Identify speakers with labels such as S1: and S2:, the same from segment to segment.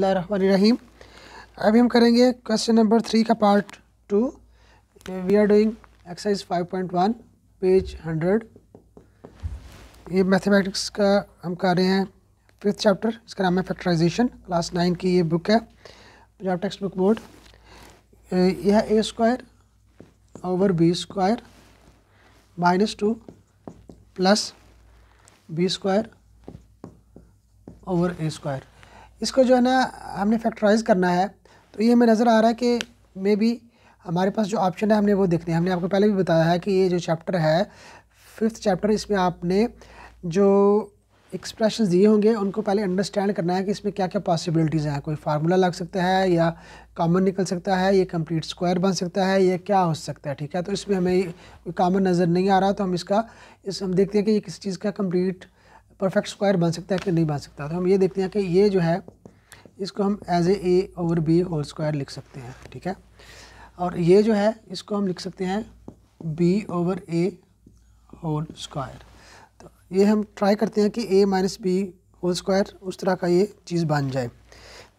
S1: रहीम अभी हम करेंगे क्वेश्चन नंबर थ्री का part two we are doing exercise five point one page hundred ये मैथमेटिक्स का हम कर रहे हैं फिफ्थ चैप्टर इसका नाम है फैक्टराइजेशन क्लास नाइन की ये बुक है पंजाब टेक्स्ट बुक बोर्ड यह है A square over B square minus two plus B square over A square इसको जो है ना हमने फैक्टराइज करना है तो ये हमें नज़र आ रहा है कि मे बी हमारे पास जो ऑप्शन है हमने वो देखने हैं हमने आपको पहले भी बताया है कि ये जो चैप्टर है फिफ्थ चैप्टर इसमें आपने जो एक्सप्रेशन दिए होंगे उनको पहले अंडरस्टैंड करना है कि इसमें क्या क्या पॉसिबिलिटीज़ हैं कोई फार्मूला लग सकता है या कॉमन निकल सकता है ये कंप्लीट स्क्वायर बन सकता है या क्या हो सकता है ठीक है तो इसमें हमें कोई कॉमन नज़र नहीं आ रहा तो हम इसका इस हम देखते हैं कि ये किस चीज़ का कंप्लीट परफेक्ट स्क्वायर बन सकता है कि नहीं बन सकता तो हम ये देखते हैं कि ये जो है इसको हम as A A over B whole square लिख सकते हैं ठीक है और ये जो है इसको हम लिख सकते हैं B over A whole square तो ये हम ट्राई करते हैं कि A minus B whole square उस तरह का ये चीज़ बन जाए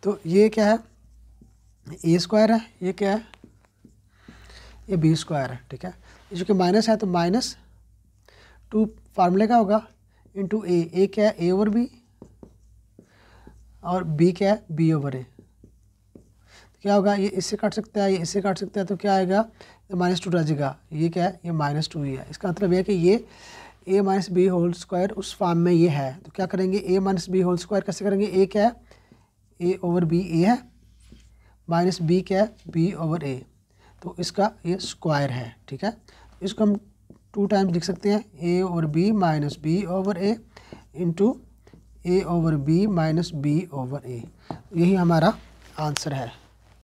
S1: तो ये क्या है ए स्क्वायर है ये क्या है ये बी स्क्वायर है ठीक है जो कि माइनस है तो माइनस टू फार्मूले का होगा इंटू ए ए क्या है ए ओवर बी और बी क्या है बी ओवर ए तो क्या होगा ये इससे काट सकता है ये इससे काट सकता है तो क्या आएगा माइनस टू जाएगा ये क्या है ये माइनस टू ही है इसका मतलब यह है कि ये A minus B whole square उस फॉर्म में ये है तो क्या करेंगे A minus B whole square कैसे करेंगे ए क्या है ए ओवर बी ए है माइनस बी क्या है बी ओवर ए तो इसका ये स्क्वायर है ठीक है इसको हम टू टाइम्स लिख सकते हैं A over B minus B over A into A over B minus B over A यही हमारा आंसर है